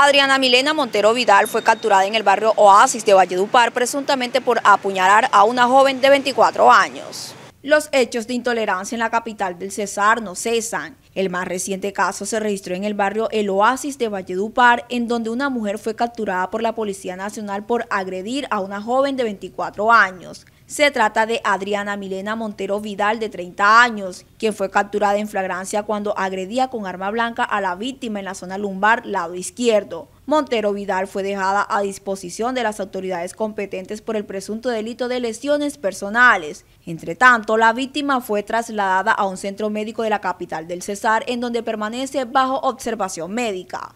Adriana Milena Montero Vidal fue capturada en el barrio Oasis de Valledupar presuntamente por apuñalar a una joven de 24 años. Los hechos de intolerancia en la capital del Cesar no cesan. El más reciente caso se registró en el barrio El Oasis de Valledupar, en donde una mujer fue capturada por la Policía Nacional por agredir a una joven de 24 años. Se trata de Adriana Milena Montero Vidal, de 30 años, quien fue capturada en flagrancia cuando agredía con arma blanca a la víctima en la zona lumbar, lado izquierdo. Montero Vidal fue dejada a disposición de las autoridades competentes por el presunto delito de lesiones personales. Entre tanto, la víctima fue trasladada a un centro médico de la capital del Cesar, en donde permanece bajo observación médica.